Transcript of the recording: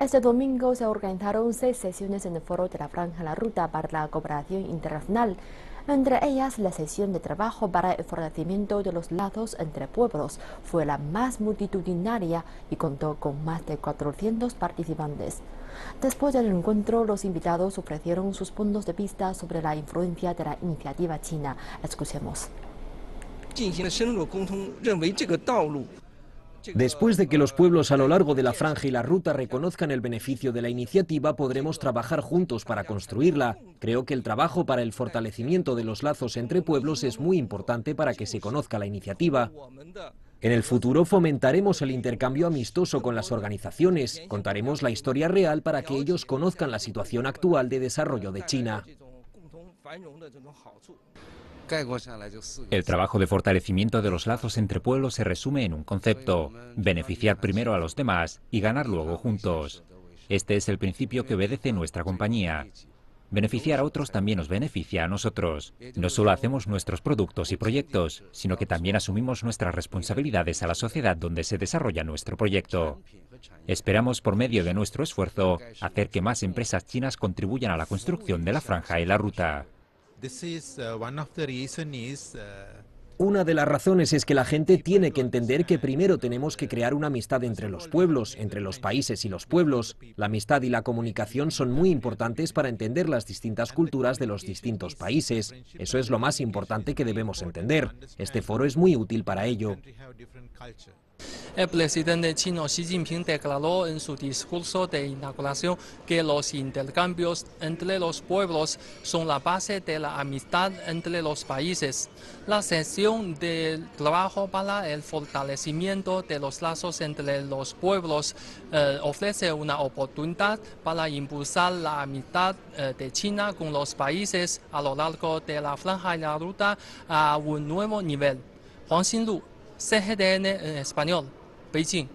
Este domingo se organizaron seis sesiones en el foro de la Franja La Ruta para la Cooperación Internacional, entre ellas la sesión de trabajo para el fortalecimiento de los lazos entre pueblos fue la más multitudinaria y contó con más de 400 participantes. Después del encuentro, los invitados ofrecieron sus puntos de vista sobre la influencia de la iniciativa china. Escuchemos. Después de que los pueblos a lo largo de la franja y la ruta reconozcan el beneficio de la iniciativa, podremos trabajar juntos para construirla. Creo que el trabajo para el fortalecimiento de los lazos entre pueblos es muy importante para que se conozca la iniciativa. En el futuro fomentaremos el intercambio amistoso con las organizaciones, contaremos la historia real para que ellos conozcan la situación actual de desarrollo de China. El trabajo de fortalecimiento de los lazos entre pueblos se resume en un concepto, beneficiar primero a los demás y ganar luego juntos. Este es el principio que obedece nuestra compañía. Beneficiar a otros también nos beneficia a nosotros. No solo hacemos nuestros productos y proyectos, sino que también asumimos nuestras responsabilidades a la sociedad donde se desarrolla nuestro proyecto. Esperamos por medio de nuestro esfuerzo hacer que más empresas chinas contribuyan a la construcción de la franja y la ruta. Uh, una de las razones es que la gente tiene que entender que primero tenemos que crear una amistad entre los pueblos, entre los países y los pueblos. La amistad y la comunicación son muy importantes para entender las distintas culturas de los distintos países. Eso es lo más importante que debemos entender. Este foro es muy útil para ello. El presidente chino Xi Jinping declaró en su discurso de inauguración que los intercambios entre los pueblos son la base de la amistad entre los países. La sesión de trabajo para el fortalecimiento de los lazos entre los pueblos eh, ofrece una oportunidad para impulsar la amistad eh, de China con los países a lo largo de la franja y la ruta a un nuevo nivel. Juan Sinlu, CGDN en español. 北京。